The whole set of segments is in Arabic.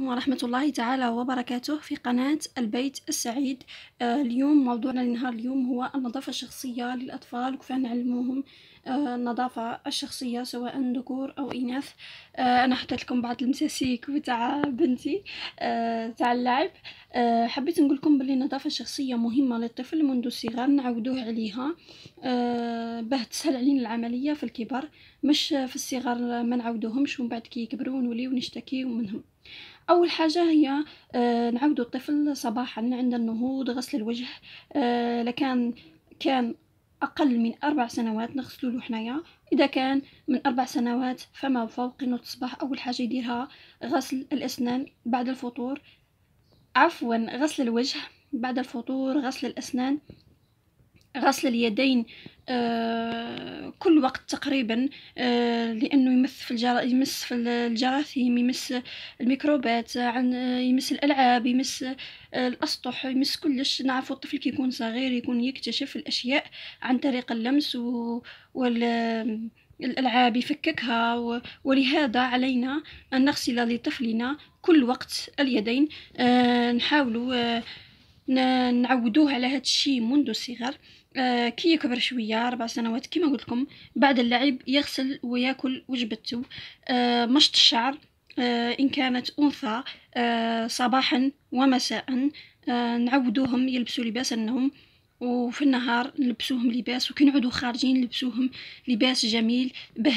عليكم ورحمة الله تعالى وبركاته في قناة البيت السعيد آه، اليوم موضوعنا لنهار اليوم هو النظافة الشخصية للأطفال وكيف نعلموهم آه، النظافة الشخصية سواء ذكور أو إناث آه، أنا حطيت لكم بعض المساسيك بتاع بنتي تاع اللعب حبيت نقول لكم بلي النظافة الشخصية مهمة للطفل منذ الصغر نعودوه عليها باه تسهل علينا العملية في الكبر مش في الصغر ما نعودوهمش ومن بعد كي يكبروا ونوليو نشتكيو منهم اول حاجه هي آه، نعود الطفل صباحا عند النهوض غسل الوجه آه، لكان كان اقل من اربع سنوات نغسلو له حنايا اذا كان من اربع سنوات فما فوق انه الصباح اول حاجه يديرها غسل الاسنان بعد الفطور عفوا غسل الوجه بعد الفطور غسل الاسنان غسل اليدين آه الوقت تقريبا آه، لانه يمس في الجرا... يمس في الجراثيم يمس الميكروبات عن يمس الالعاب يمس آه، الاسطح يمس كلش نعرفوا الطفل كيكون صغير يكون يكتشف الاشياء عن طريق اللمس و... وال الألعاب يفككها و... ولهذا علينا أن نغسل لطفلنا كل وقت اليدين أه نحاول أه نعودوه على هذا الشيء منذ الصغر آه كي يكبر شويه ربع سنوات كما قلت لكم بعد اللعب يغسل وياكل وجبته آه مشط الشعر آه ان كانت انثى آه صباحا ومساء آه نعودوهم يلبسوا لباس النوم وفي النهار نلبسوهم لباس وكي نعودو خارجين نلبسوهم لباس جميل به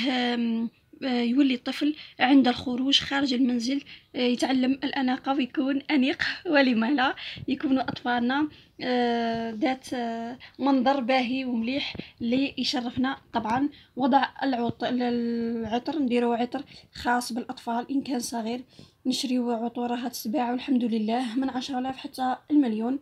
آه، يولي الطفل عند الخروج خارج المنزل آه، يتعلم الأناقة ويكون أنيق ولم لا يكونوا أطفالنا آه، ذات منظر باهي ومليح لي يشرفنا طبعا وضع العطر, العطر نديرو عطر خاص بالأطفال إن كان صغير نشريو عطور هاد السباع والحمد لله من عشرة آلاف حتى المليون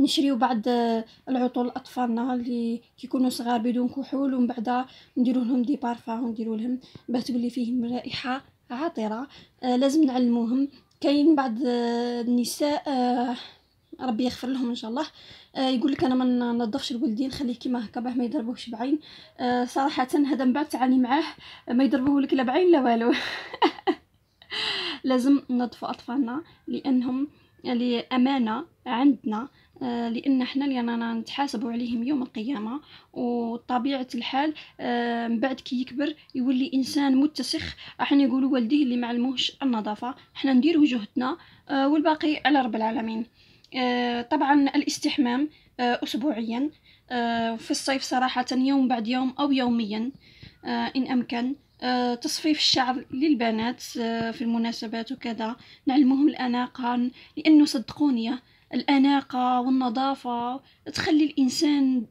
نشريو بعض آه، العطور لاطفالنا اللي كيكونوا صغار بدون كحول ومن بعد نديرو لهم دي بارفان ونديرو لهم باه تولي فيهم رائحه عطره آه، لازم نعلموهم كاين بعض آه، النساء ربي يغفر لهم ان شاء الله يقول لك انا ما ننظفش الولدين خليه كيما هكا باه ما يضربوهش بعين صراحه هذا من بعد تعاني معاه ما يضربوه لك لا بعين لا والو لازم ننظفوا اطفالنا لانهم امانه عندنا آه، لان حنا اللي رانا نتحاسبوا عليهم يوم القيامه وطبيعه الحال آه، من بعد كي يكبر يولي انسان متسخ راح نقولوا والديه اللي معلموهش النظافه حنا نديروا جهدنا آه، والباقي على رب العالمين طبعا الاستحمام اسبوعيا في الصيف صراحه يوم بعد يوم او يوميا ان امكن تصفيف الشعر للبنات في المناسبات وكذا نعلمهم الاناقه لانه صدقوني الأناقة والنظافة تخلي الإنسان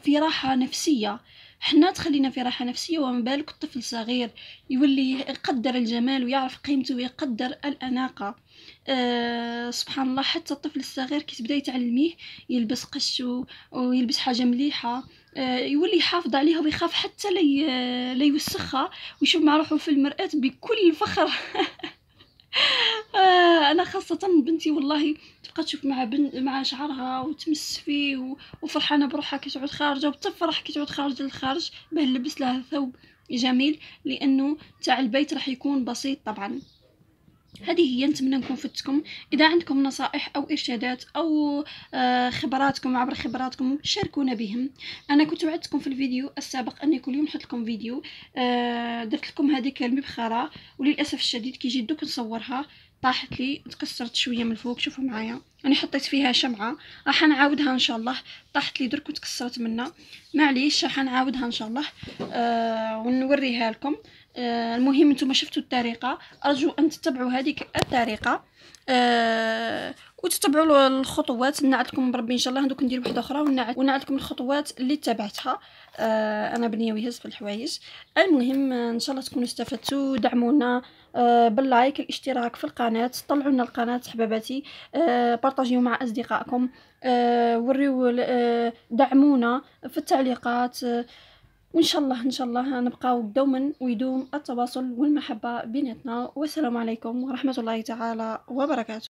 في راحة نفسية حنا تخلينا في راحة نفسية ومن بالك الطفل صغير يولي يقدر الجمال ويعرف قيمته ويقدر الأناقة أه سبحان الله حتى الطفل الصغير كي تبدا يتعلميه يلبس قش ويلبس حاجة مليحة أه يولي يحافظ عليها ويخاف حتى لي يوسخها ويشوف مع روحو في المرآة بكل فخر آه انا خاصه بنتي والله تبقى تشوف مع بن مع شعرها وتمس فيه وفرحانه بروحها كي تعود خارجه وتفرح كي تعود خارجه للخارج باه نلبس لها ثوب جميل لانه تاع البيت راح يكون بسيط طبعا هذه هي نتمنى نكون فدتكم اذا عندكم نصائح او ارشادات او آه، خبراتكم عبر خبراتكم شاركونا بهم انا كنت وعدتكم في الفيديو السابق اني كل يوم نحط لكم فيديو آه، درت لكم هذيك المبخره وللاسف الشديد كي جيت دوك نصورها طاحت لي تكسرت شويه من الفوق شوفوا معايا انا حطيت فيها شمعه راح نعاودها ان شاء الله طاحت لي درك وتكسرت منها معليش راح نعاودها ان شاء الله آه ونوريها لكم آه المهم نتوما شفتوا الطريقه ارجو ان تتبعوا هذيك الطريقه آه وتتبعوا الخطوات نعدكم بربي ان شاء الله دوك ندير وحده اخرى ونعدكم الخطوات اللي تبعتها آه انا بنيه ويهز في الحوايج المهم ان شاء الله تكونوا استفدتوا دعمونا آه، باللايك الاشتراك في القناه طلعوا لنا القناه حباباتي آه، بارطاجيو مع اصدقائكم آه، وريو دعمونا في التعليقات إن شاء الله ان شاء الله نبقاو دوما ويدوم التواصل والمحبه بيناتنا والسلام عليكم ورحمه الله تعالى وبركاته